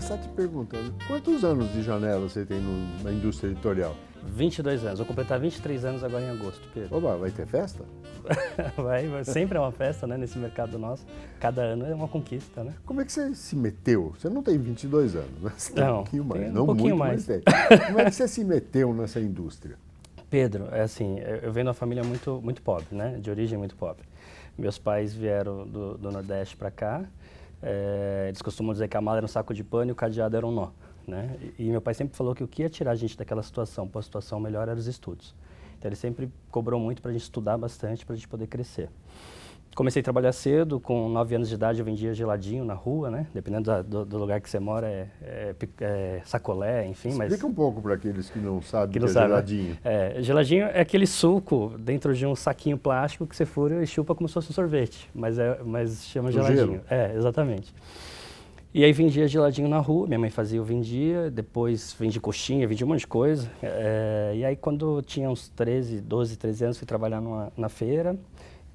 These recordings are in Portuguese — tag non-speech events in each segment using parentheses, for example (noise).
começar te perguntando, quantos anos de janela você tem no, na indústria editorial? 22 anos. Vou completar 23 anos agora em agosto, Pedro. Oba, vai ter festa? (laughs) vai, vai, sempre é uma festa, né, nesse mercado nosso. Cada ano é uma conquista, né? Como é que você se meteu? Você não tem 22 anos, né? Você não, tem um pouquinho mais, não um pouquinho muito, mais. Como é que você se meteu nessa indústria? (laughs) Pedro, é assim, eu venho de uma família muito, muito pobre, né? De origem muito pobre. Meus pais vieram do, do Nordeste para cá é, eles costumam dizer que a mala era um saco de pano e o cadeado era um nó. Né? E, e meu pai sempre falou que o que ia tirar a gente daquela situação para uma situação melhor eram os estudos. Então ele sempre cobrou muito para a gente estudar bastante, para a gente poder crescer. Comecei a trabalhar cedo, com 9 anos de idade eu vendia geladinho na rua, né? Dependendo da, do, do, lugar que você mora, é, é, é sacolé, enfim. Explica mas... um pouco para aqueles que não sabem que, que é sabe, né? geladinho. É, geladinho é aquele suco dentro de um saquinho plástico que você fura e chupa como se fosse um sorvete, mas, é, mas chama do geladinho. Gelo. É, exatamente. E aí vendia geladinho na rua, minha mãe fazia, eu vendia, depois vendi coxinha, vendi um monte de coisa. É, e aí quando eu tinha uns 13, 12, 13 anos, fui trabalhar numa, na feira.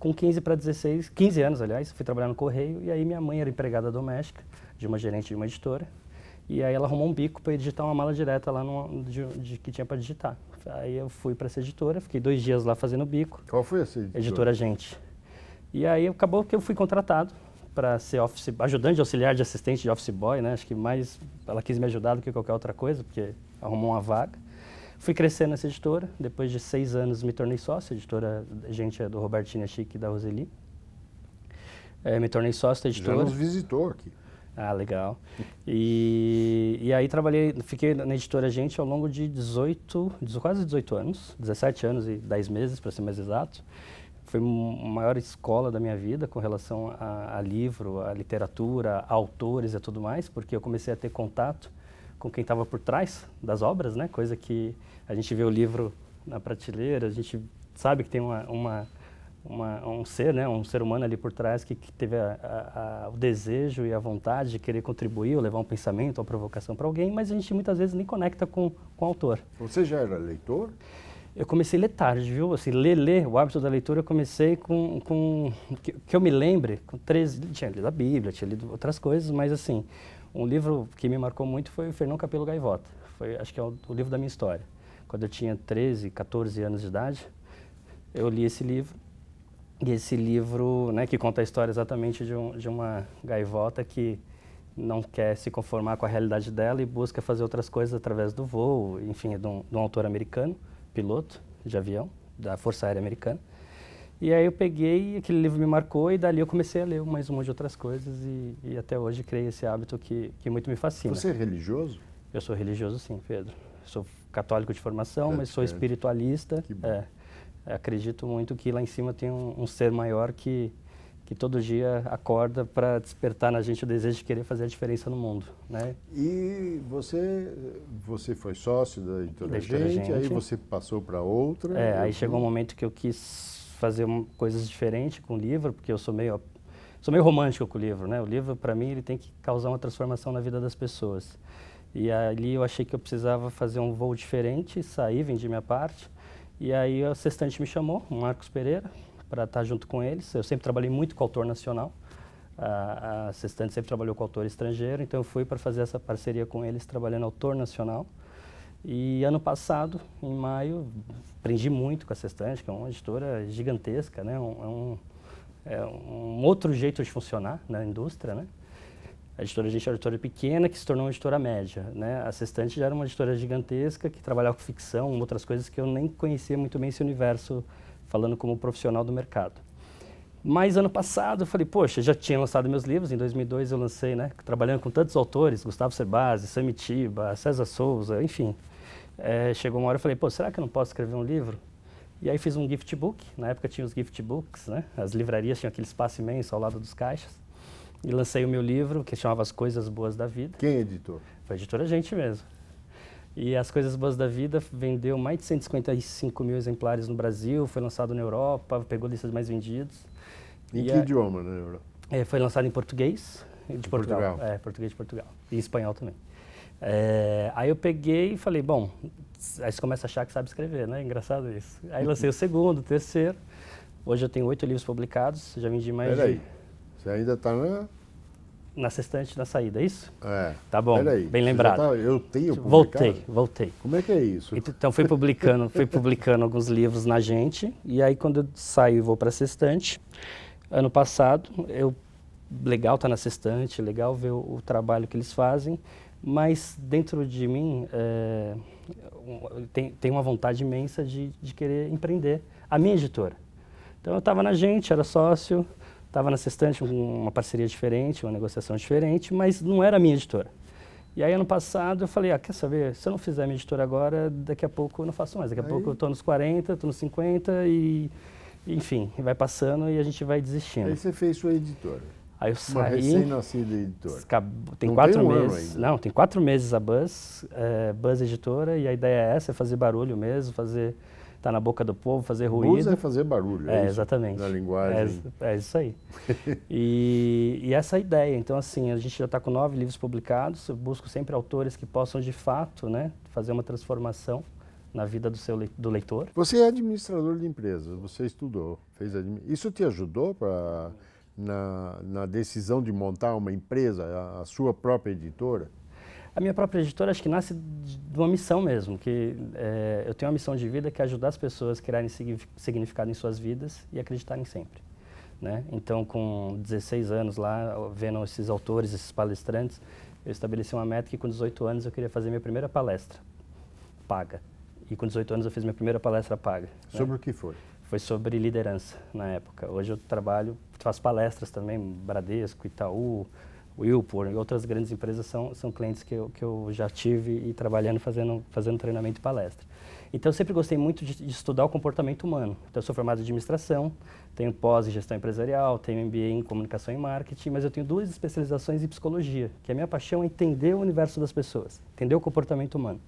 Com 15 para 16, 15 anos, aliás, fui trabalhar no correio e aí minha mãe era empregada doméstica de uma gerente de uma editora. E aí ela arrumou um bico para digitar uma mala direta lá no, de, de que tinha para digitar. Aí eu fui para essa editora, fiquei dois dias lá fazendo bico. Qual foi essa editora? Editora Gente. E aí acabou que eu fui contratado para ser office, ajudante, auxiliar de assistente de office boy, né? Acho que mais ela quis me ajudar do que qualquer outra coisa, porque arrumou uma vaga. Fui crescendo nessa editora, depois de seis anos me tornei sócio, editora, gente é do Robertinho Chique e da Roseli. É, me tornei sócio da editora. Já nos visitou aqui. Ah, legal. E, e aí trabalhei, fiquei na editora Gente ao longo de 18, quase 18 anos, 17 anos e 10 meses, para ser mais exato. Foi a maior escola da minha vida com relação a, a livro, a literatura, a autores e tudo mais, porque eu comecei a ter contato com quem estava por trás das obras, né? Coisa que a gente vê o livro na prateleira, a gente sabe que tem uma, uma, uma um ser, né, um ser humano ali por trás que, que teve a, a, o desejo e a vontade de querer contribuir, ou levar um pensamento, uma provocação para alguém, mas a gente muitas vezes nem conecta com, com o autor. Você já era leitor? Eu comecei a ler tarde, viu? Assim, ler, ler, o hábito da leitura eu comecei com, com que, que eu me lembre, com 13, tinha lido a Bíblia, tinha lido outras coisas, mas assim, um livro que me marcou muito foi o Fernão Capelo Gaivota. Foi, acho que é o, o livro da minha história quando eu tinha 13, 14 anos de idade, eu li esse livro. E esse livro, né, que conta a história exatamente de, um, de uma gaivota que não quer se conformar com a realidade dela e busca fazer outras coisas através do voo, enfim, de um, de um autor americano, piloto de avião, da Força Aérea Americana. E aí eu peguei, aquele livro me marcou e dali eu comecei a ler mais um monte de outras coisas e, e até hoje criei esse hábito que, que muito me fascina. Você é religioso? Eu sou religioso sim, Pedro sou católico de formação, tá mas sou espiritualista. É, acredito muito que lá em cima tem um, um ser maior que, que todo dia acorda para despertar na gente o desejo de querer fazer a diferença no mundo. Né? E você, você foi sócio da editora, editora gente, gente, aí você passou para outra? É, aí chegou um momento que eu quis fazer um, coisas diferentes com o livro, porque eu sou meio, sou meio romântico com o livro. Né? O livro, para mim, ele tem que causar uma transformação na vida das pessoas. E ali eu achei que eu precisava fazer um voo diferente, saí, vendi minha parte. E aí o assistente me chamou, o Marcos Pereira, para estar tá junto com eles. Eu sempre trabalhei muito com autor nacional. A, a sempre trabalhou com autor estrangeiro, então eu fui para fazer essa parceria com eles, trabalhando autor nacional. E ano passado, em maio, aprendi muito com a Sextante, que é uma editora gigantesca, né? É um, é, um, é um outro jeito de funcionar na indústria, né? A editora gente era uma editora pequena que se tornou uma editora média. Né? A Sextante já era uma editora gigantesca que trabalhava com ficção, outras coisas que eu nem conhecia muito bem esse universo, falando como profissional do mercado. Mas ano passado eu falei, poxa, já tinha lançado meus livros, em 2002 eu lancei, né? Trabalhando com tantos autores, Gustavo Cerbasi, Itiba, César Souza, enfim. É, chegou uma hora eu falei, pô, será que eu não posso escrever um livro? E aí fiz um gift book, na época tinha os gift books, né? As livrarias tinham aquele espaço imenso ao lado dos caixas. E lancei o meu livro, que chamava As Coisas Boas da Vida. Quem editou? Foi a editora Gente mesmo. E As Coisas Boas da Vida vendeu mais de 155 mil exemplares no Brasil, foi lançado na Europa, pegou listas mais vendidos. Em e que idioma na né, Europa? É, foi lançado em português de em Portugal. Portugal. É, português de Portugal. E espanhol também. É, aí eu peguei e falei, bom, aí você começa a achar que sabe escrever, né? Engraçado isso. Aí lancei o segundo, o terceiro. Hoje eu tenho oito livros publicados, já vendi mais Peraí. de... Você ainda está na. Na sextante na saída, é isso? É. Tá bom. Peraí, bem lembrado. Tá, eu tenho tipo, publicado? Voltei, voltei. Como é que é isso? Então fui publicando, fui publicando alguns livros na gente. E aí quando eu saio e vou para a sextante, ano passado, eu legal estar tá na sextante, legal ver o, o, trabalho que eles fazem, mas dentro de mim é, tem, tem uma vontade imensa de, de querer empreender. A minha editora. Então eu estava na gente, era sócio, Estava na Sextante com uma parceria diferente, uma negociação diferente, mas não era a minha editora. E aí, ano passado, eu falei, ah, quer saber, se eu não fizer a minha editora agora, daqui a pouco eu não faço mais. Daqui a aí... pouco eu estou nos 40, estou nos 50 e, enfim, vai passando e a gente vai desistindo. Aí você fez sua editora. Aí eu saí. Uma recém-nascida editora. Tem não quatro tem um meses. não, tem quatro meses a Buzz, é, Buzz Editora, e a ideia é essa, é fazer barulho mesmo, fazer estar tá na boca do povo, fazer ruído. Blues é fazer barulho. É, é exatamente. Na linguagem. É, é isso aí. e, e, essa é ideia. Então, assim, a gente já está com nove livros publicados. Eu busco sempre autores que possam, de fato, né, fazer uma transformação na vida do seu do leitor. Você é administrador de empresas. Você estudou, fez isso te ajudou para na, na decisão de montar uma empresa, a, a sua própria editora? A minha própria editora acho que nasce de uma missão mesmo, que é, eu tenho uma missão de vida que é ajudar as pessoas a criarem significado em suas vidas e acreditarem sempre. Né? Então, com 16 anos lá, vendo esses autores, esses palestrantes, eu estabeleci uma meta que com 18 anos eu queria fazer minha primeira palestra paga. E com 18 anos eu fiz minha primeira palestra paga. Né? Sobre né? o que foi? Foi sobre liderança na época. Hoje eu trabalho, faço palestras também, Bradesco, Itaú, Willpool né, e outras grandes empresas são, são clientes que eu, que eu já tive e trabalhando, fazendo, fazendo treinamento e palestra. Então, eu sempre gostei muito de, de estudar o comportamento humano. Então, eu sou formado em administração, tenho pós em gestão empresarial, tenho MBA em comunicação e marketing, mas eu tenho duas especializações em psicologia, que é a minha paixão é entender o universo das pessoas, entender o comportamento humano.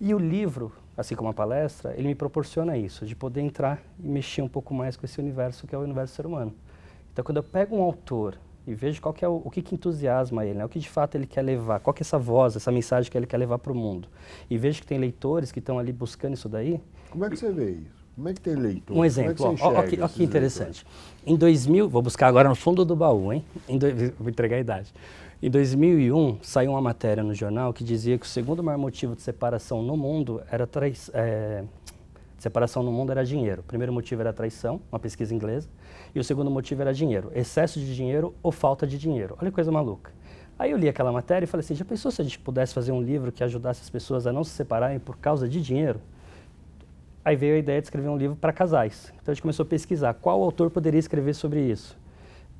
E o livro, assim como a palestra, ele me proporciona isso, de poder entrar e mexer um pouco mais com esse universo que é o universo do ser humano. Então, quando eu pego um autor e vejo qual que é o, o que, que, entusiasma ele, né? o que de fato ele quer levar, qual que é essa voz, essa mensagem que ele quer levar para o mundo. E vejo que tem leitores que estão ali buscando isso daí. Como é que você vê isso? Como é que tem leitor? Um é exemplo, olha é que, ó, ó, ó interessante. Leitores? Em 2000, vou buscar agora no fundo do baú, hein? (laughs) vou entregar a idade. Em 2001, saiu uma matéria no jornal que dizia que o segundo maior motivo de separação no mundo era trai É, separação no mundo era dinheiro. O primeiro motivo era traição, uma pesquisa inglesa. E o segundo motivo era dinheiro, excesso de dinheiro ou falta de dinheiro. Olha que coisa maluca. Aí eu li aquela matéria e falei assim: já pensou se a gente pudesse fazer um livro que ajudasse as pessoas a não se separarem por causa de dinheiro? Aí veio a ideia de escrever um livro para casais. Então a gente começou a pesquisar qual autor poderia escrever sobre isso.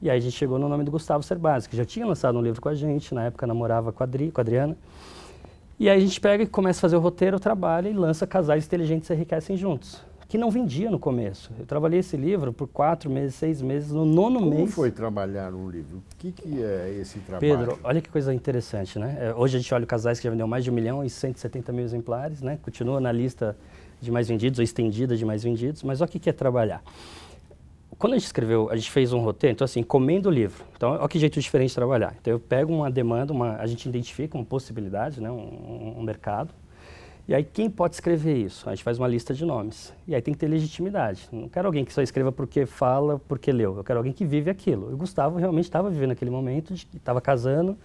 E aí a gente chegou no nome do Gustavo Cerbasi, que já tinha lançado um livro com a gente, na época namorava com a, Adri, com a Adriana. E aí a gente pega e começa a fazer o roteiro, o trabalho e lança Casais Inteligentes Enriquecem Juntos que não vendia no começo. Eu trabalhei esse livro por quatro meses, seis meses, no nono Como mês. Como foi trabalhar um livro? O que, que é esse trabalho? Pedro, olha que coisa interessante, né? É, hoje a gente olha o Casais que já vendeu mais de um milhão e 170 mil exemplares, né? Continua na lista de mais vendidos ou estendida de mais vendidos, mas olha o que, que é trabalhar. Quando a gente escreveu, a gente fez um roteiro, então assim, comendo o livro. Então, olha que jeito diferente de trabalhar. Então, eu pego uma demanda, uma, a gente identifica uma possibilidade, né, um, um mercado, e aí quem pode escrever isso? A gente faz uma lista de nomes. E aí tem que ter legitimidade. Não quero alguém que só escreva porque fala, porque leu. Eu quero alguém que vive aquilo. E o Gustavo realmente estava vivendo aquele momento, estava casando,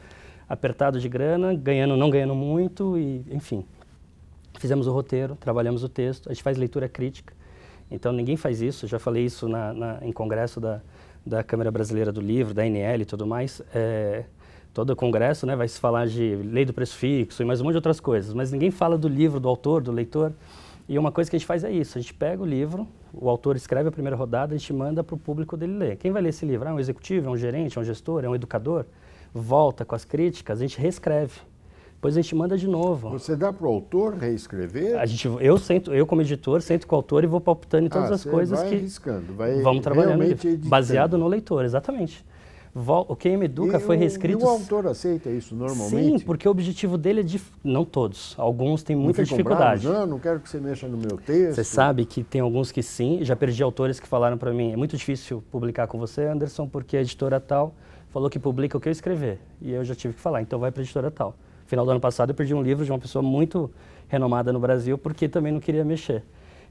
apertado de grana, ganhando, não ganhando muito, e enfim. Fizemos o roteiro, trabalhamos o texto, a gente faz leitura crítica. Então ninguém faz isso, já falei isso na, na, em congresso da, da Câmara Brasileira do Livro, da NL e tudo mais. É, todo congresso né, vai se falar de lei do preço fixo e mais um monte de outras coisas, mas ninguém fala do livro, do autor, do leitor. E uma coisa que a gente faz é isso, a gente pega o livro, o autor escreve a primeira rodada, a gente manda para o público dele ler. Quem vai ler esse livro? Ah, é um executivo, é um gerente, é um gestor, é um educador? Volta com as críticas, a gente reescreve. Depois a gente manda de novo. Você dá para o autor reescrever? A gente, eu, sento, eu, como editor, sento com o autor e vou palpitando em todas ah, as coisas vai que. Vai arriscando, vai. Vamos trabalhando. Baseado no leitor, exatamente o QM Educa e foi reescrito. O, e o autor aceita isso normalmente? Sim, porque o objetivo dele é de. Não todos, alguns têm muita não dificuldade. Bravos, ah, não, não quero que você mexa no meu texto. Você sabe que tem alguns que sim, já perdi autores que falaram para mim: é muito difícil publicar com você, Anderson, porque a editora tal falou que publica o que eu escrever. E eu já tive que falar, então vai para a editora tal. Final do ano passado eu perdi um livro de uma pessoa muito renomada no Brasil porque também não queria mexer.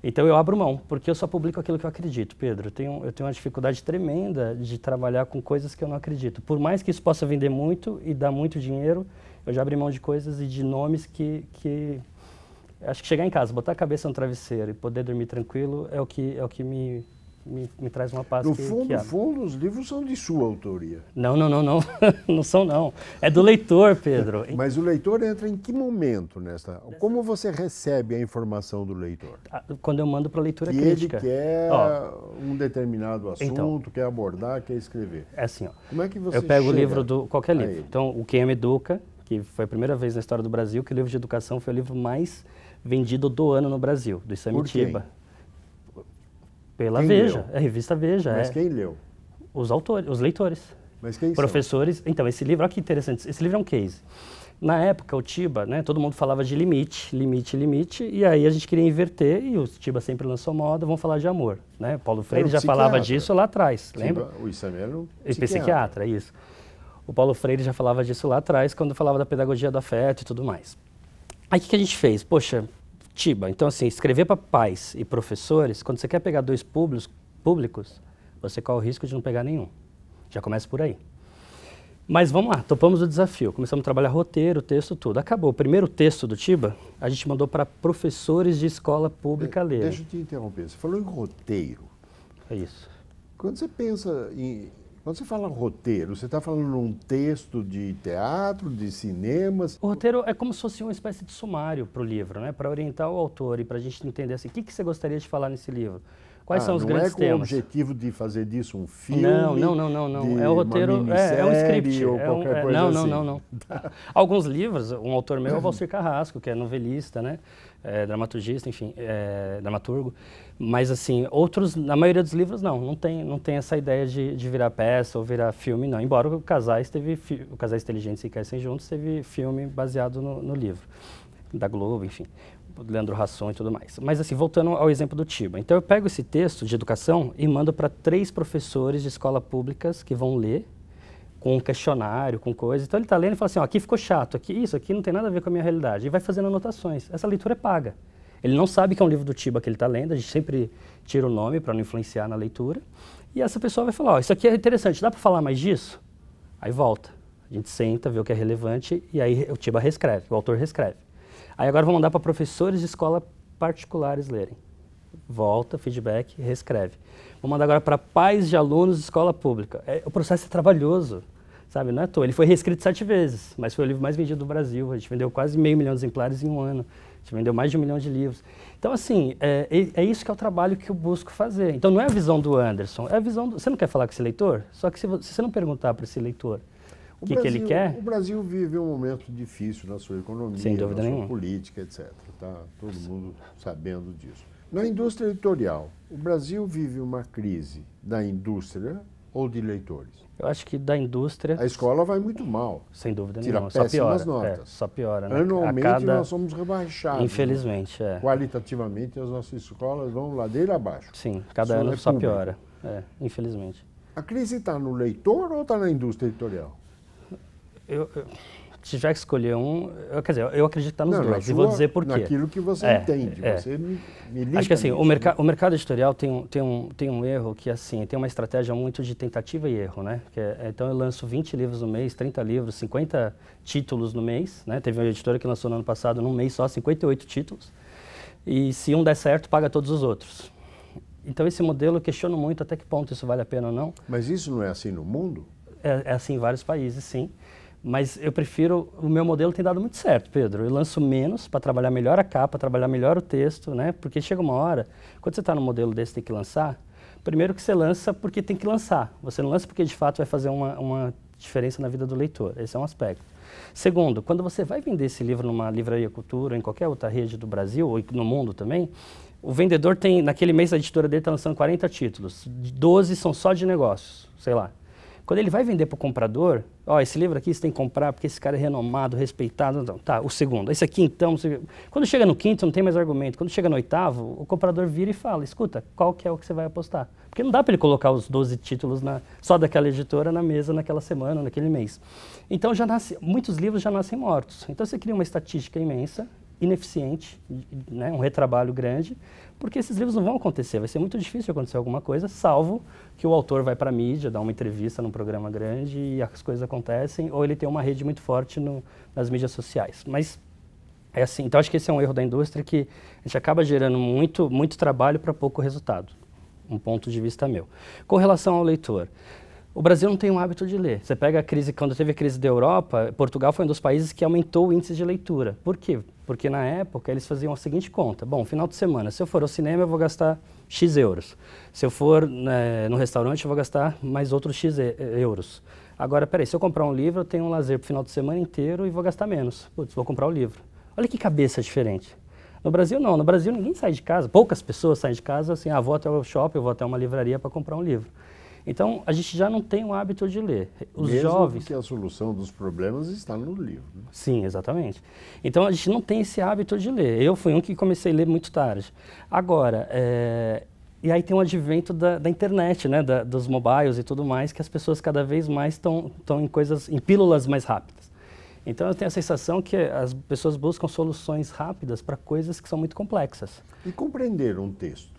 Então eu abro mão, porque eu só publico aquilo que eu acredito, Pedro. Eu tenho, eu tenho uma dificuldade tremenda de trabalhar com coisas que eu não acredito. Por mais que isso possa vender muito e dar muito dinheiro, eu já abri mão de coisas e de nomes que, que acho que chegar em casa, botar a cabeça no travesseiro e poder dormir tranquilo é o que é o que me me, me traz uma paz. No que, fundo, que fundo, os livros são de sua autoria. Não, não, não, não. (laughs) não são, não. É do leitor, Pedro. (laughs) Mas o leitor entra em que momento nesta. Como você recebe a informação do leitor? Ah, quando eu mando para a leitura que crítica. Ele quer ó, um determinado então. assunto, então, quer abordar, quer escrever. É assim, ó. Como é que você. Eu pego o livro do. qualquer livro. Então, O Quem Me Educa, que foi a primeira vez na história do Brasil que o livro de educação foi o livro mais vendido do ano no Brasil, do Samitiba. Por quem? Pela quem Veja, leu? a revista Veja. Mas é. quem leu? Os autores, os leitores. Mas quem Professores. São? Então, esse livro, olha que interessante, esse livro é um case. Na época, o Tiba, né, todo mundo falava de limite, limite, limite, e aí a gente queria inverter, e o Tiba sempre lançou moda, vamos falar de amor. Né? Paulo Freire já falava disso lá atrás, Tiba, lembra? O Isabel era um psiquiatra. é isso. O Paulo Freire já falava disso lá atrás, quando falava da pedagogia do afeto e tudo mais. Aí o que a gente fez? Poxa, Tiba. Então, assim, escrever para pais e professores, quando você quer pegar dois públicos, públicos, você corre o risco de não pegar nenhum. Já começa por aí. Mas vamos lá, topamos o desafio. Começamos a trabalhar roteiro, texto, tudo. Acabou. O primeiro texto do Tiba, a gente mandou para professores de escola pública é, ler. Deixa eu te interromper. Você falou em roteiro. É isso. Quando você pensa em quando você fala roteiro, você está falando um texto de teatro, de cinemas? O roteiro é como se fosse uma espécie de sumário para o livro, né? para orientar o autor e para a gente entender assim, o que, que você gostaria de falar nesse livro. Quais ah, são os grandes temas? Não é com o objetivo de fazer disso um filme? Não, não, não, não. não. É o roteiro, é, é, um script. Ou é qualquer um, é, coisa não, assim. não, não, não. (laughs) Alguns livros, um autor meu é o Valcir Carrasco, que é novelista, né? É, dramaturgista, enfim, é, dramaturgo. Mas, assim, outros, na maioria dos livros, não. Não tem, não tem essa ideia de, de virar peça ou virar filme, não. Embora o Casais teve, o Casais Inteligentes e crescem Juntos teve filme baseado no, no livro, da Globo, enfim. Leandro Rasson e tudo mais. Mas assim, voltando ao exemplo do Tiba. Então eu pego esse texto de educação e mando para três professores de escola públicas que vão ler com um questionário, com coisa. Então ele está lendo e fala assim, ó, aqui ficou chato, aqui isso, aqui não tem nada a ver com a minha realidade. E vai fazendo anotações. Essa leitura é paga. Ele não sabe que é um livro do Tiba que ele está lendo, a gente sempre tira o nome para não influenciar na leitura. E essa pessoa vai falar: oh, Isso aqui é interessante, dá para falar mais disso? Aí volta. A gente senta, vê o que é relevante e aí o Tiba reescreve, o autor reescreve. Aí agora vou mandar para professores de escola particulares lerem. Volta, feedback, reescreve. Vou mandar agora para pais de alunos de escola pública. É, o processo é trabalhoso, sabe? Não é à toa. Ele foi reescrito sete vezes, mas foi o livro mais vendido do Brasil. A gente vendeu quase meio milhão de exemplares em um ano gente vendeu mais de um milhão de livros. Então, assim, é, é, é, isso que é o trabalho que eu busco fazer. Então, não é a visão do Anderson, é a visão do... Você não quer falar com esse leitor? Só que se você não perguntar para esse leitor o, o que, Brasil, que, ele quer... O Brasil vive um momento difícil na sua economia, Sem dúvida na sua nenhuma. política, etc. Tá todo mundo sabendo disso. Na indústria editorial, o Brasil vive uma crise da indústria ou de leitores? Eu acho que da indústria. A escola vai muito mal. Sem dúvida Tira nenhuma. Péssimas só piora. É, notas. É, só piora. Né? Anualmente cada... nós somos rebaixados. Né? Infelizmente, é. Qualitativamente as nossas escolas vão ladeira abaixo. Sim, cada ano é só piora. É, infelizmente. A crise está no leitor ou está na indústria editorial? eu, tiver que escolher um, eu, quer dizer, eu acredito que está nos não, dois. E vou dizer por quê. Naquilo que você é, entende. É. Você milita, Acho que assim, o, merc né? o mercado editorial tem um, tem, um, tem um erro que, assim, tem uma estratégia muito de tentativa e erro, né? É, é, então eu lanço 20 livros no mês, 30 livros, 50 títulos no mês, né? Teve uma editora que lançou no ano passado, num mês só, 58 títulos. E se um der certo, paga todos os outros. Então esse modelo eu questiono muito até que ponto isso vale a pena ou não. Mas isso não é assim no mundo? é, é assim em vários países, sim. Mas eu prefiro, o meu modelo tem dado muito certo, Pedro. Eu lanço menos para trabalhar melhor a capa, trabalhar melhor o texto, né? Porque chega uma hora, quando você está num modelo desse tem que lançar, primeiro que você lança porque tem que lançar. Você não lança porque de fato vai fazer uma, uma diferença na vida do leitor. Esse é um aspecto. Segundo, quando você vai vender esse livro numa livraria cultura, em qualquer outra rede do Brasil ou no mundo também, o vendedor tem, naquele mês a editora dele está lançando 40 títulos, 12 são só de negócios, sei lá. Quando ele vai vender para o comprador, ó, esse livro aqui você tem que comprar porque esse cara é renomado, respeitado. então tá, o segundo. Esse aqui então. Você... Quando chega no quinto, não tem mais argumento. Quando chega no oitavo, o comprador vira e fala: escuta, qual que é o que você vai apostar? Porque não dá para ele colocar os 12 títulos na, só daquela editora na mesa naquela semana, naquele mês. Então já nasce, muitos livros já nascem mortos. Então você cria uma estatística imensa ineficiente, né, um retrabalho grande, porque esses livros não vão acontecer. Vai ser muito difícil acontecer alguma coisa, salvo que o autor vai para a mídia, dá uma entrevista num programa grande e as coisas acontecem, ou ele tem uma rede muito forte no, nas mídias sociais. Mas é assim. Então acho que esse é um erro da indústria que a gente acaba gerando muito, muito trabalho para pouco resultado. Um ponto de vista meu. Com relação ao leitor, o Brasil não tem um hábito de ler. Você pega a crise, quando teve a crise da Europa, Portugal foi um dos países que aumentou o índice de leitura. Por quê? Porque na época eles faziam a seguinte conta: bom, final de semana, se eu for ao cinema, eu vou gastar X euros. Se eu for né, no restaurante, eu vou gastar mais outros X euros. Agora, peraí, se eu comprar um livro, eu tenho um lazer o final de semana inteiro e vou gastar menos. Putz, vou comprar o um livro. Olha que cabeça diferente. No Brasil, não. No Brasil, ninguém sai de casa, poucas pessoas saem de casa assim, ah, vou até o shopping, vou até uma livraria para comprar um livro. Então, a gente já não tem o hábito de ler. Os Mesmo jovens. que a solução dos problemas está no livro. Né? Sim, exatamente. Então, a gente não tem esse hábito de ler. Eu fui um que comecei a ler muito tarde. Agora, é... e aí tem o advento da, da internet, né? Da, dos mobiles e tudo mais, que as pessoas cada vez mais estão em coisas, em pílulas mais rápidas. Então eu tenho a sensação que as pessoas buscam soluções rápidas para coisas que são muito complexas. E compreender um texto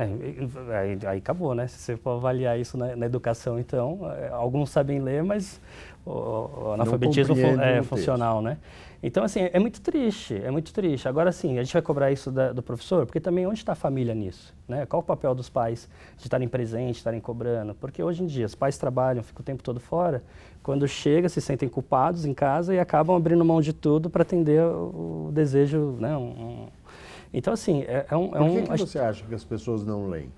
é, aí, aí, acabou, né? Se você for avaliar isso na, na educação, então, é, alguns sabem ler, mas o, o analfabetismo fun, é funcional, né? Então, assim, é muito triste, é muito triste. Agora, sim, a gente vai cobrar isso da, do professor, porque também onde está a família nisso? Né? Qual o papel dos pais de estarem presentes, estarem cobrando? Porque hoje em dia os pais trabalham, ficam o tempo todo fora, quando chega se sentem culpados em casa e acabam abrindo mão de tudo para atender o, o desejo, né? Um, um, então, assim, é, é um... É Por que, um, que você acha que as pessoas não leem?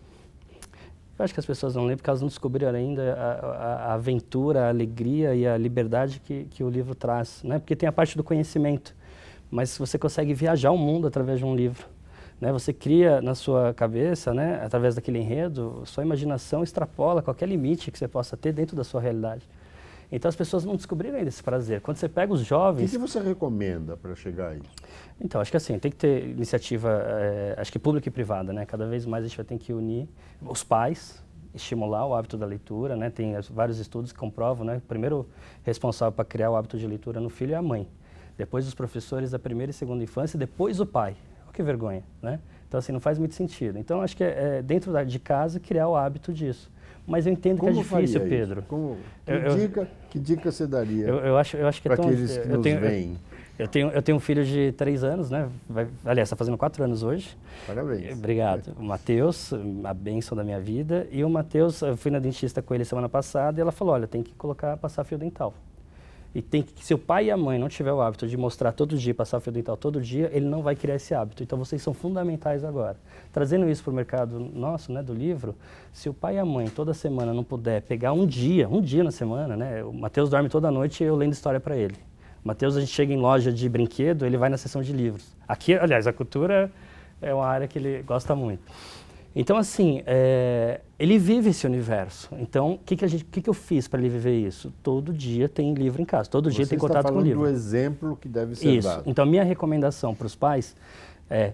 Eu acho que as pessoas não leem porque elas não descobriram ainda a, a, a aventura, a alegria e a liberdade que, que o livro traz, né? Porque tem a parte do conhecimento, mas você consegue viajar o mundo através de um livro. Né? Você cria na sua cabeça, né, através daquele enredo, sua imaginação extrapola qualquer limite que você possa ter dentro da sua realidade. Então as pessoas não descobriram ainda esse prazer. Quando você pega os jovens. O que, que você recomenda para chegar aí? Então, acho que assim, tem que ter iniciativa, é, acho que pública e privada, né? Cada vez mais a gente vai ter que unir os pais, estimular o hábito da leitura, né? Tem vários estudos que comprovam, né? O primeiro responsável para criar o hábito de leitura no filho é a mãe. Depois os professores da primeira e segunda infância, depois o pai. Olha que vergonha, né? Então, assim, não faz muito sentido. Então, acho que é, é dentro da, de casa criar o hábito disso mas eu entendo Como que é difícil, Pedro. Como, que, eu, dica, eu, que dica você daria? Eu, eu acho, eu acho que é tão, aqueles que nos tenho, Eu tenho, eu tenho um filho de três anos, né? Vai, aliás, está fazendo quatro anos hoje. Parabéns. Obrigado. É. O Matheus, a bênção da minha vida. E o Matheus, eu fui na dentista com ele semana passada e ela falou, olha, tem que colocar, passar fio dental. E tem que, se o pai e a mãe não tiver o hábito de mostrar todo dia, passar fio dental todo dia, ele não vai criar esse hábito. Então vocês são fundamentais agora. Trazendo isso para o mercado nosso, né, do livro, se o pai e a mãe toda semana não puder pegar um dia, um dia na semana, né, o Matheus dorme toda noite e eu lendo história para ele. O Matheus, a gente chega em loja de brinquedo, ele vai na sessão de livros. Aqui, aliás, a cultura é uma área que ele gosta muito. Então, assim, é, ele vive esse universo. Então, o que, que, que, que eu fiz para ele viver isso? Todo dia tem livro em casa, todo Você dia tem contato com o livro. Você está exemplo que deve ser isso. dado. Então, a minha recomendação para os pais é,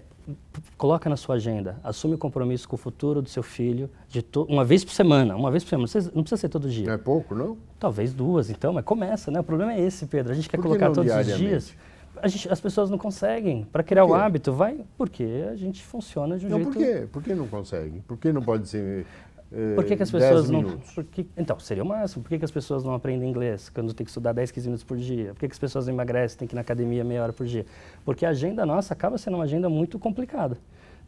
coloca na sua agenda, assume o compromisso com o futuro do seu filho, de uma vez por semana, uma vez por semana, não precisa ser todo dia. Não é pouco, não? Talvez duas, então, mas começa, né? O problema é esse, Pedro, a gente quer colocar todos os dias. Gente, as pessoas não conseguem. Para criar o hábito, vai. Porque a gente funciona de um não, jeito. Por quê? Por que não consegue? Por que não pode ser. Eh, por que, que as pessoas não. então, seria o máximo. Por que, que as pessoas não aprendem inglês quando tem que estudar 10, 15 minutos por dia? Por que, que as pessoas emagrecem, tem que ir na academia meia hora por dia? Porque a agenda nossa acaba sendo uma agenda muito complicada.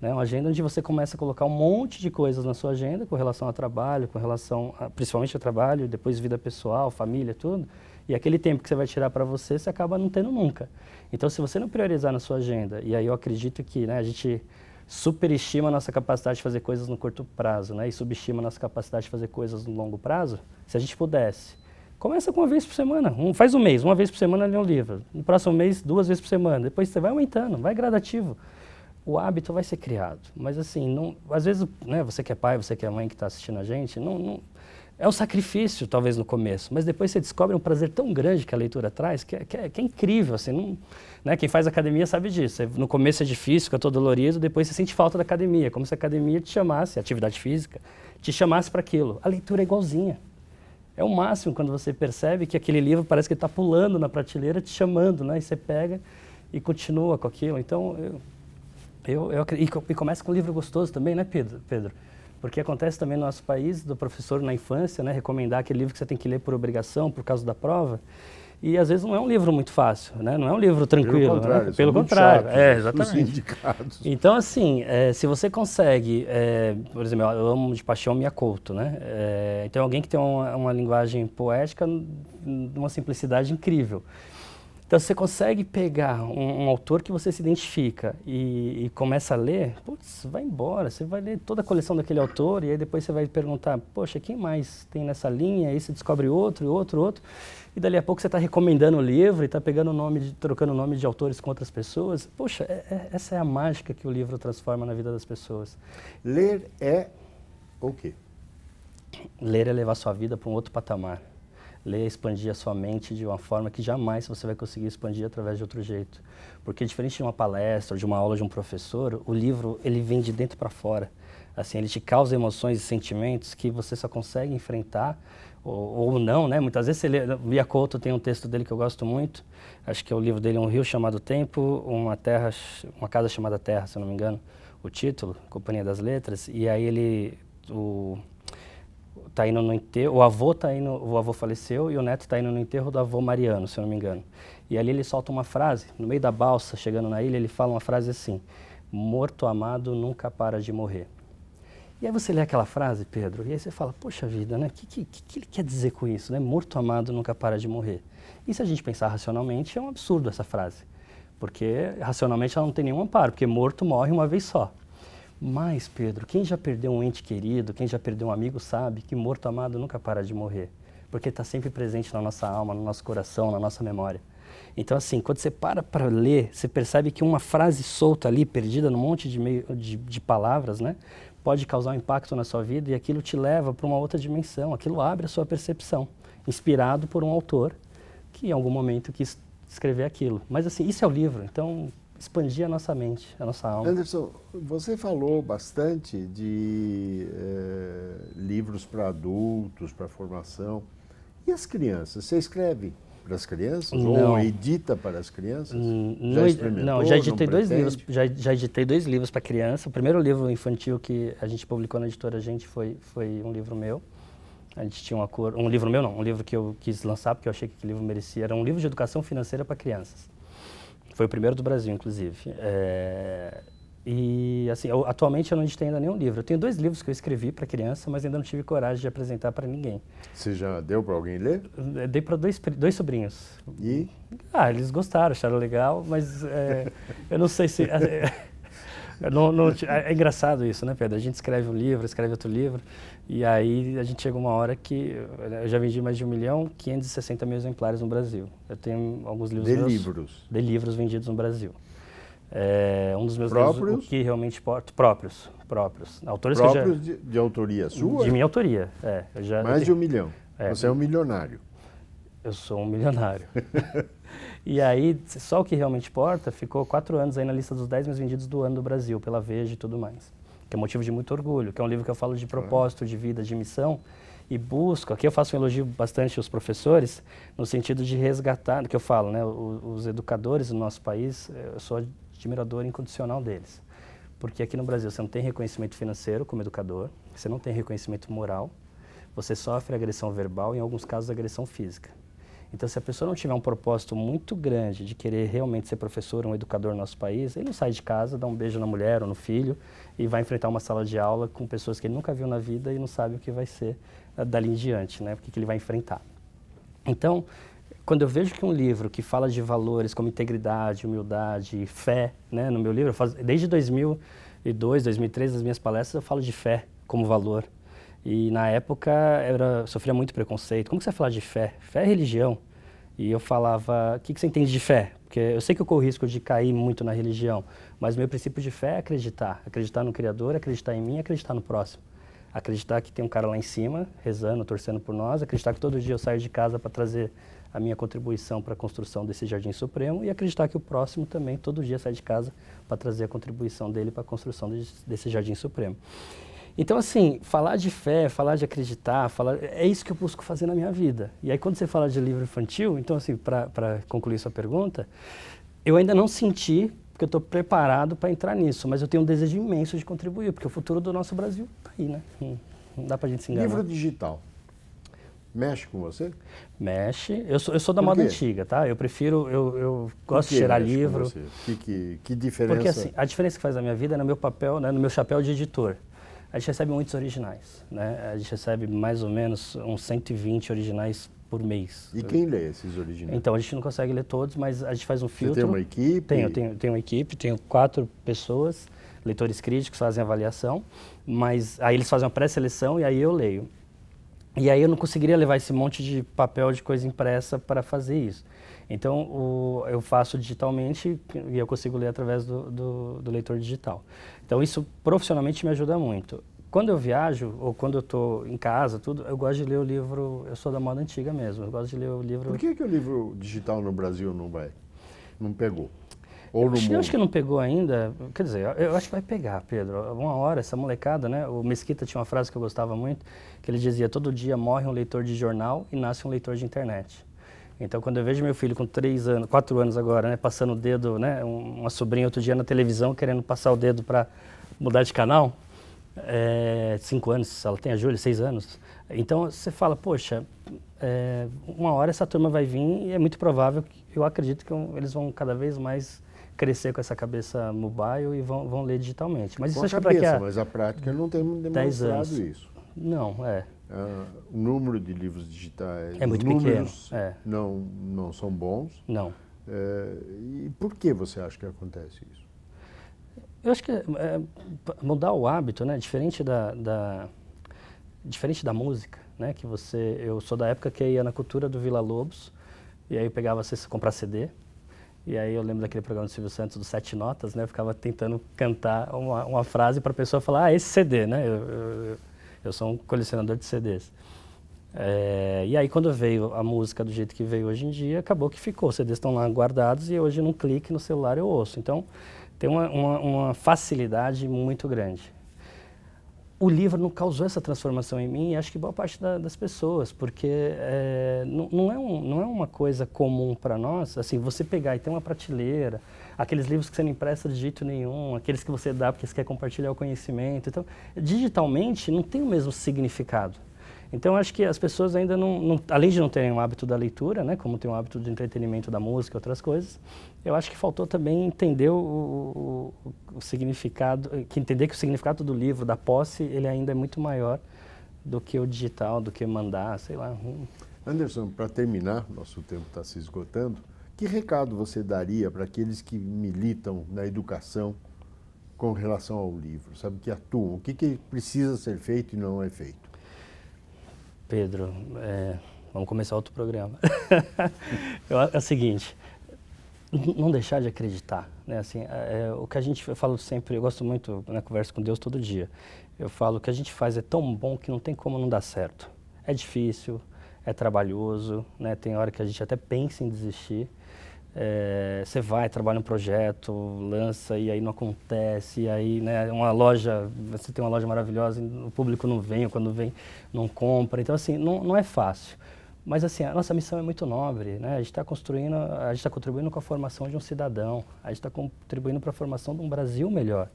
Né? Uma agenda onde você começa a colocar um monte de coisas na sua agenda com relação ao trabalho, com relação a, principalmente ao trabalho, depois vida pessoal, família, tudo. E aquele tempo que você vai tirar para você, você acaba não tendo nunca. Então, se você não priorizar na sua agenda, e aí eu acredito que né, a gente superestima a nossa capacidade de fazer coisas no curto prazo né, e subestima a nossa capacidade de fazer coisas no longo prazo, se a gente pudesse, começa com uma vez por semana, um, faz um mês, uma vez por semana lê um livro, no próximo mês duas vezes por semana, depois você vai aumentando, vai gradativo. O hábito vai ser criado, mas assim, não, às vezes né, você que é pai, você que é mãe que está assistindo a gente, não, não é um sacrifício, talvez, no começo, mas depois você descobre um prazer tão grande que a leitura traz, que, é, que é, que é incrível. Assim, não, né? Quem faz academia sabe disso. No começo é difícil, fica todo dolorido, depois você sente falta da academia, é como se a academia te chamasse, atividade física, te chamasse para aquilo. A leitura é igualzinha. É o máximo quando você percebe que aquele livro parece que está pulando na prateleira, te chamando, né? E você pega e continua com aquilo. Então, eu, eu, eu e, e começa com um livro gostoso também, né, Pedro? Pedro? Porque acontece também no nosso país, do professor na infância, né, recomendar aquele livro que você tem que ler por obrigação, por causa da prova. E às vezes não é um livro muito fácil, né? não é um livro tranquilo. Né? Pelo contrário. Né? Pelo contrário. Chato, é, exatamente. Então, assim, é, se você consegue, é, por exemplo, eu amo de paixão me acolto. né? É, então, alguém que tem uma, uma linguagem poética, uma simplicidade incrível. Então, você consegue pegar um, um autor que você se identifica e, e, começa a ler, putz, vai embora, você vai ler toda a coleção daquele autor e aí depois você vai perguntar, poxa, quem mais tem nessa linha? Aí você descobre outro, outro, outro. E dali a pouco você está recomendando o livro e está pegando o nome, de, trocando o nome de autores com outras pessoas. Poxa, é, é, essa é a mágica que o livro transforma na vida das pessoas. Ler é o quê? Ler é levar sua vida para um outro patamar ler, expandir a sua mente de uma forma que jamais você vai conseguir expandir através de outro jeito. Porque diferente de uma palestra, de uma aula de um professor, o livro ele vem de dentro para fora. Assim, ele te causa emoções e sentimentos que você só consegue enfrentar ou, ou não, né? Muitas vezes você lê, Couto tem um texto dele que eu gosto muito. Acho que é o livro dele, Um Rio Chamado Tempo, uma terra, uma casa chamada Terra, se eu não me engano, o título, Companhia das Letras. E aí ele o tá indo no enterro, o avô tá indo, o avô faleceu e o neto está indo no enterro do avô Mariano, se eu não me engano. E ali ele solta uma frase, no meio da balsa, chegando na ilha, ele fala uma frase assim: "Morto amado nunca para de morrer". E aí você lê aquela frase, Pedro, e aí você fala: "Poxa vida, né? O que, que, que ele quer dizer com isso, né? Morto amado nunca para de morrer". E se a gente pensar racionalmente, é um absurdo essa frase. Porque racionalmente ela não tem nenhum amparo, porque morto morre uma vez só. Mas, Pedro, quem já perdeu um ente querido, quem já perdeu um amigo, sabe que morto amado nunca para de morrer, porque está sempre presente na nossa alma, no nosso coração, na nossa memória. Então, assim, quando você para para ler, você percebe que uma frase solta ali, perdida num monte de, meio, de, de palavras, né, pode causar um impacto na sua vida e aquilo te leva para uma outra dimensão, aquilo abre a sua percepção, inspirado por um autor que em algum momento quis escrever aquilo. Mas, assim, isso é o livro, então expandir a nossa mente, a nossa alma. Anderson, você falou bastante de eh, livros para adultos, para formação. E as crianças? Você escreve para as crianças não. ou edita para as crianças? Hum, não, já Não, já editei não dois livros. Já, já editei dois livros para criança. O primeiro livro infantil que a gente publicou na editora Gente foi foi um livro meu. A gente tinha um acordo, um livro meu não, um livro que eu quis lançar porque eu achei que o livro merecia. Era um livro de educação financeira para crianças. Foi o primeiro do Brasil, inclusive. É... E, assim, eu, atualmente eu não editei ainda nenhum livro. Eu tenho dois livros que eu escrevi para criança, mas ainda não tive coragem de apresentar para ninguém. Você já deu para alguém ler? Dei para dois, dois sobrinhos. E? Ah, eles gostaram, acharam legal, mas é, eu não sei se... É, (laughs) Não, não, é, é engraçado isso, né, Pedro? A gente escreve um livro, escreve outro livro, e aí a gente chega uma hora que né, eu já vendi mais de 1 milhão 560 mil exemplares no Brasil. Eu tenho alguns livros. De meus, livros. De livros vendidos no Brasil. É, um dos meus próprios? livros, o que realmente porto, próprios, próprios. Autores próprios já, de, de, autoria sua? De minha autoria, é. já, mais tenho, de um milhão. É, Você é um milionário. Eu sou um milionário. (laughs) E aí, só o que realmente importa, ficou quatro anos aí na lista dos 10 mais vendidos do ano do Brasil, pela Veja e tudo mais. Que é motivo de muito orgulho, que é um livro que eu falo de propósito, de vida, de missão, e busco, aqui eu faço um elogio bastante aos professores, no sentido de resgatar, que eu falo, né, os, os educadores do nosso país, eu sou admirador incondicional deles. Porque aqui no Brasil você não tem reconhecimento financeiro como educador, você não tem reconhecimento moral, você sofre agressão verbal e em alguns casos agressão física. Então, se a pessoa não tiver um propósito muito grande de querer realmente ser professor, um educador no nosso país, ele não sai de casa, dá um beijo na mulher ou no filho e vai enfrentar uma sala de aula com pessoas que ele nunca viu na vida e não sabe o que vai ser ah, dali em diante, né? O que, que ele vai enfrentar. Então, quando eu vejo que um livro que fala de valores como integridade, humildade, fé, né? No meu livro, faço, desde 2002, 2003, nas minhas palestras, eu falo de fé como valor, e na época era, sofria muito preconceito. Como que você vai falar de fé? Fé é religião. E eu falava, o que, que você entende de fé? Porque eu sei que eu corro risco de cair muito na religião, mas meu princípio de fé é acreditar. Acreditar no Criador, acreditar em mim, acreditar no próximo. Acreditar que tem um cara lá em cima, rezando, torcendo por nós, acreditar que todo dia eu saio de casa para trazer a minha contribuição para a construção desse jardim supremo e acreditar que o próximo também todo dia sai de casa para trazer a contribuição dele para a construção desse jardim supremo. Então, assim, falar de fé, falar de acreditar, falar, é isso que eu busco fazer na minha vida. E aí, quando você fala de livro infantil, então, assim, para concluir sua pergunta, eu ainda não senti que eu estou preparado para entrar nisso, mas eu tenho um desejo imenso de contribuir, porque o futuro do nosso Brasil está aí, né? Hum, não dá para a gente se enganar. Livro digital. Mexe com você? Mexe. Eu sou, eu sou da moda antiga, tá? Eu prefiro, eu, eu gosto de tirar livro. Que, que, que diferença? Porque assim, a diferença que faz na minha vida é no meu papel, né, no meu chapéu de editor a gente recebe muitos originais, né? A gente recebe mais ou menos uns 120 originais por mês. E quem lê esses originais? Então, a gente não consegue ler todos, mas a gente faz um filtro. Você tem uma equipe? Tenho, tenho, tenho uma equipe, tenho quatro pessoas, leitores críticos fazem avaliação, mas aí eles fazem uma pré-seleção e aí eu leio. E aí eu não conseguiria levar esse monte de papel de coisa impressa para fazer isso. Então o, eu faço digitalmente e eu consigo ler através do, do, do leitor digital. Então isso profissionalmente me ajuda muito quando eu viajo ou quando eu estou em casa, tudo, eu gosto de ler o livro. Eu sou da moda antiga mesmo. Eu gosto de ler o livro. Por que, que o livro digital no Brasil não vai, não pegou? Ou no acho, mundo? Eu acho que não pegou ainda. Quer dizer, eu acho que vai pegar, Pedro. Uma hora, essa molecada, né? O Mesquita tinha uma frase que eu gostava muito, que ele dizia, todo dia morre um leitor de jornal e nasce um leitor de internet. Então, quando eu vejo meu filho com três anos, quatro anos agora, né, passando o dedo, né, uma sobrinha outro dia na televisão querendo passar o dedo para mudar de canal, é, cinco anos, ela tem a Júlia, seis anos. Então, você fala, poxa, é, uma hora essa turma vai vir e é muito provável, que, eu acredito que eles vão cada vez mais crescer com essa cabeça mobile e vão, vão ler digitalmente. Mas com isso a cabeça, que a... mas a prática não tem demonstrado isso. Não, é. Ah, o número de livros digitais, é muito pequeno, é. não, não são bons. Não. É, e por que você acha que acontece isso? Eu acho que é, é mudar o hábito, né? É diferente da, da, diferente da música, né? Que você, eu sou da época que ia na cultura do Vila Lobos e aí eu pegava você comprar CD e aí eu lembro daquele programa do Silvio Santos, dos Sete Notas, né? Eu ficava tentando cantar uma, uma frase para a pessoa falar, ah, esse CD, né? Eu, eu, eu sou um colecionador de CDs. É, e aí quando veio a música do jeito que veio hoje em dia, acabou que ficou. Os CDs estão lá guardados e hoje num clique no celular eu ouço. Então tem uma, uma, uma facilidade muito grande o livro não causou essa transformação em mim e acho que boa parte da, das pessoas, porque é, não, não, é um, não é uma coisa comum para nós, assim, você pegar e ter uma prateleira, aqueles livros que você não empresta de jeito nenhum, aqueles que você dá porque você quer compartilhar o conhecimento. Então, digitalmente, não tem o mesmo significado. Então acho que as pessoas ainda não, não, além de não terem o hábito da leitura, né, como tem o hábito do entretenimento da música, outras coisas, eu acho que faltou também entender o, o, o significado, que entender que o significado do livro, da posse, ele ainda é muito maior do que o digital, do que mandar, sei lá. Anderson, para terminar, nosso tempo está se esgotando. Que recado você daria para aqueles que militam na educação com relação ao livro, sabe que atuam, o que, que precisa ser feito e não é feito? Pedro, é, vamos começar outro programa. (laughs) é o seguinte, não deixar de acreditar, né? Assim, é, é, o que a gente eu falo sempre, eu gosto muito na né, conversa com Deus todo dia. Eu falo que a gente faz é tão bom que não tem como não dar certo. É difícil, é trabalhoso, né? Tem hora que a gente até pensa em desistir, é, você vai, trabalha um projeto, lança e aí não acontece, e aí né, uma loja, você tem uma loja maravilhosa, o público não vem, ou quando vem não compra. Então, assim, não, não é fácil. Mas assim, a nossa missão é muito nobre, né? A gente está construindo, a gente está contribuindo com a formação de um cidadão, a gente está contribuindo para a formação de um Brasil melhor.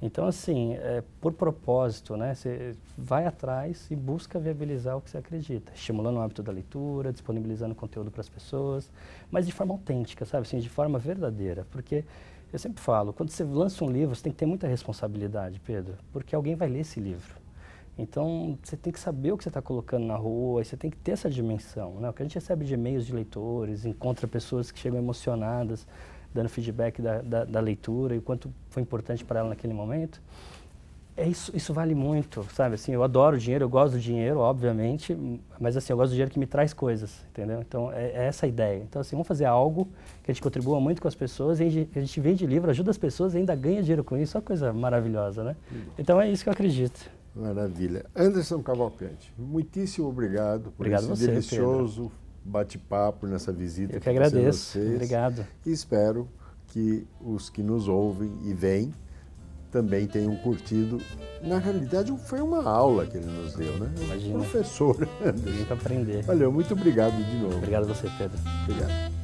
Então, assim, é, por propósito, né, você vai atrás e busca viabilizar o que você acredita, estimulando o hábito da leitura, disponibilizando conteúdo para as pessoas, mas de forma autêntica, sabe, assim, de forma verdadeira, porque eu sempre falo, quando você lança um livro, você tem que ter muita responsabilidade, Pedro, porque alguém vai ler esse livro. Então, você tem que saber o que você está colocando na rua, você tem que ter essa dimensão. Né? O que a gente recebe de e-mails de leitores, encontra pessoas que chegam emocionadas dando feedback da, da, da leitura e o quanto foi importante para ela naquele momento. É isso, isso vale muito, sabe? Assim, eu adoro o dinheiro, eu gosto do dinheiro, obviamente, mas assim, eu gosto do dinheiro que me traz coisas, entendeu? Então, é, é essa a ideia. Então, assim, vamos fazer algo que a gente contribua muito com as pessoas, a gente, a gente vende livro, ajuda as pessoas e ainda ganha dinheiro com isso, é uma coisa maravilhosa, né? Então, é isso que eu acredito. Maravilha. Anderson Cavalcante, muitíssimo obrigado por obrigado esse você, delicioso... Pedro bate-papo, nessa visita. Eu que tá agradeço. Obrigado. E espero que os que nos ouvem e vêm também tenham curtido. Na realidade, foi uma aula que ele nos deu, né? Imagina. Professor. Muito aprender. Valeu, muito obrigado de novo. Obrigado a você, Pedro. Obrigado.